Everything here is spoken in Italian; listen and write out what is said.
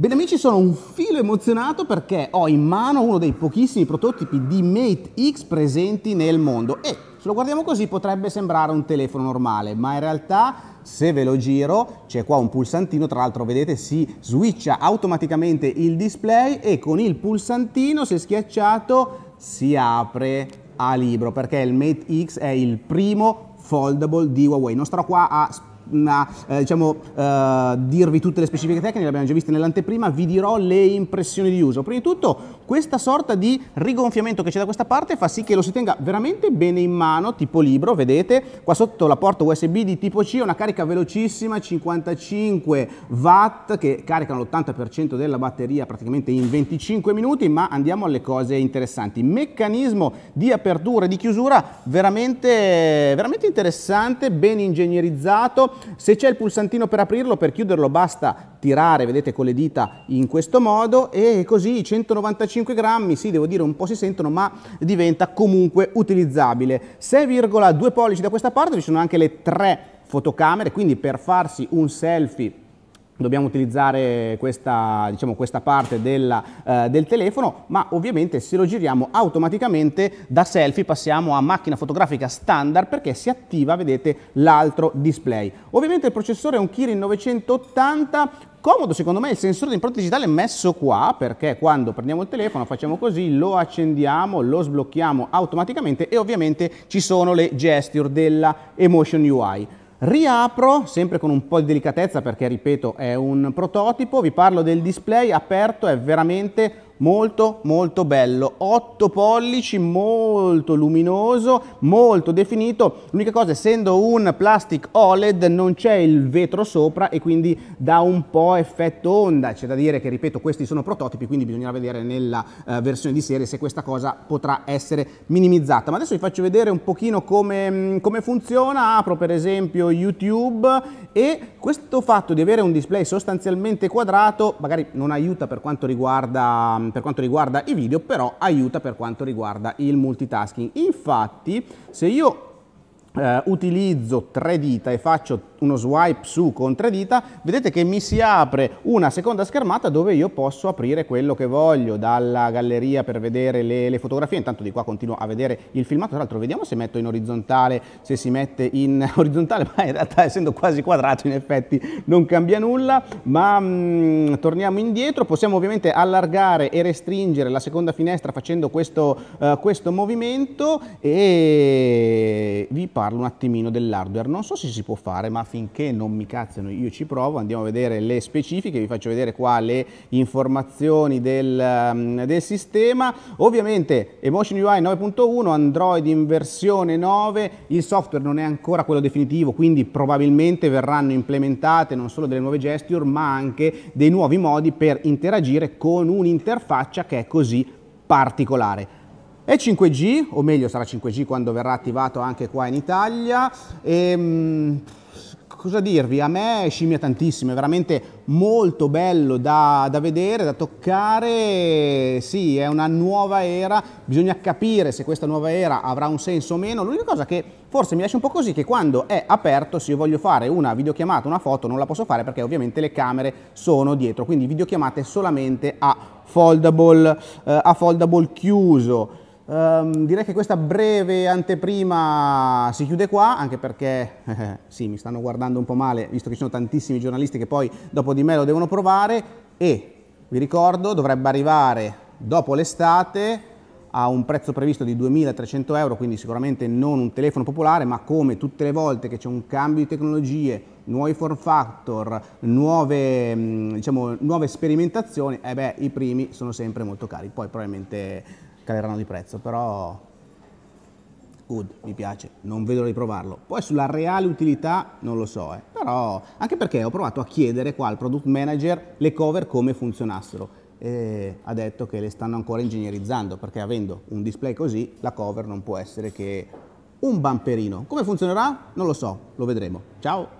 Bene amici, sono un filo emozionato perché ho in mano uno dei pochissimi prototipi di Mate X presenti nel mondo e se lo guardiamo così potrebbe sembrare un telefono normale, ma in realtà se ve lo giro c'è qua un pulsantino, tra l'altro vedete si switcha automaticamente il display e con il pulsantino se schiacciato si apre a libro perché il Mate X è il primo foldable di Huawei. Non starò qua a spiegare a eh, diciamo, eh, dirvi tutte le specifiche tecniche, le abbiamo già viste nell'anteprima, vi dirò le impressioni di uso. Prima di tutto questa sorta di rigonfiamento che c'è da questa parte fa sì che lo si tenga veramente bene in mano, tipo libro, vedete? Qua sotto la porta USB di tipo C, una carica velocissima, 55 watt, che caricano l'80% della batteria praticamente in 25 minuti, ma andiamo alle cose interessanti. Meccanismo di apertura e di chiusura veramente, veramente interessante, ben ingegnerizzato. Se c'è il pulsantino per aprirlo, per chiuderlo basta tirare, vedete, con le dita in questo modo e così 195 35 grammi, sì devo dire un po' si sentono ma diventa comunque utilizzabile. 6,2 pollici da questa parte ci sono anche le tre fotocamere, quindi per farsi un selfie dobbiamo utilizzare questa, diciamo, questa parte della, eh, del telefono, ma ovviamente se lo giriamo automaticamente da selfie passiamo a macchina fotografica standard perché si attiva, vedete, l'altro display. Ovviamente il processore è un Kirin 980, comodo secondo me il sensore di impronta digitale è messo qua perché quando prendiamo il telefono facciamo così, lo accendiamo, lo sblocchiamo automaticamente e ovviamente ci sono le gesture della Emotion UI. Riapro, sempre con un po' di delicatezza perché ripeto è un prototipo, vi parlo del display aperto, è veramente molto molto bello 8 pollici molto luminoso molto definito l'unica cosa essendo un plastic OLED non c'è il vetro sopra e quindi dà un po' effetto onda c'è da dire che ripeto questi sono prototipi quindi bisognerà vedere nella eh, versione di serie se questa cosa potrà essere minimizzata ma adesso vi faccio vedere un pochino come, mm, come funziona apro per esempio YouTube e questo fatto di avere un display sostanzialmente quadrato magari non aiuta per quanto riguarda mm, Ehm, per quanto riguarda i video, però aiuta per quanto riguarda il multitasking. Infatti, se io eh, utilizzo tre dita e faccio uno swipe su con tre dita, vedete che mi si apre una seconda schermata dove io posso aprire quello che voglio, dalla galleria per vedere le, le fotografie, intanto di qua continuo a vedere il filmato, tra l'altro vediamo se metto in orizzontale, se si mette in orizzontale, ma in realtà essendo quasi quadrato in effetti non cambia nulla, ma mh, mm, torniamo indietro, possiamo ovviamente allargare e restringere la seconda finestra facendo questo, uh, questo movimento e vi parlo un attimino dell'hardware, non so se si può fare, ma affinché non mi cazzano io ci provo, andiamo a vedere le specifiche, vi faccio vedere qua le informazioni del, mm, del sistema, ovviamente Emotion UI 9.1, Android in versione 9, il software non è ancora quello definitivo, quindi probabilmente verranno implementate non solo delle nuove gesture, ma anche dei nuovi modi per interagire con un'interfaccia che è così particolare. È 5G, o meglio sarà 5G quando verrà attivato anche qua in Italia. E, ehm, cosa dirvi, a me scimmia tantissimo, è veramente molto bello da, da, vedere, da toccare, sì, è una nuova era, bisogna capire se questa nuova era avrà un senso o meno, l'unica cosa che forse mi lascia un po' così che quando è aperto, se io voglio fare una videochiamata, una foto, non la posso fare perché ovviamente le camere sono dietro, quindi videochiamate solamente a foldable, eh, a foldable chiuso. Um, direi che questa breve anteprima si chiude qua, anche perché eh, sì, mi stanno guardando un po' male, visto che ci sono tantissimi giornalisti che poi dopo di me lo devono provare e vi ricordo dovrebbe arrivare dopo l'estate a un prezzo previsto di 2300 euro, quindi sicuramente non un telefono popolare, ma come tutte le volte che c'è un cambio di tecnologie, nuovi form factor, nuove, mm, diciamo, nuove sperimentazioni, eh beh, i primi sono sempre molto cari, poi probabilmente caleranno di prezzo, però good, mi piace, non vedo di provarlo. Poi sulla reale utilità non lo so, eh. però anche perché ho provato a chiedere qua al product manager le cover come funzionassero e ha detto che le stanno ancora ingegnerizzando perché avendo un display così la cover non può essere che un bamperino. Come funzionerà? Non lo so, lo vedremo. Ciao!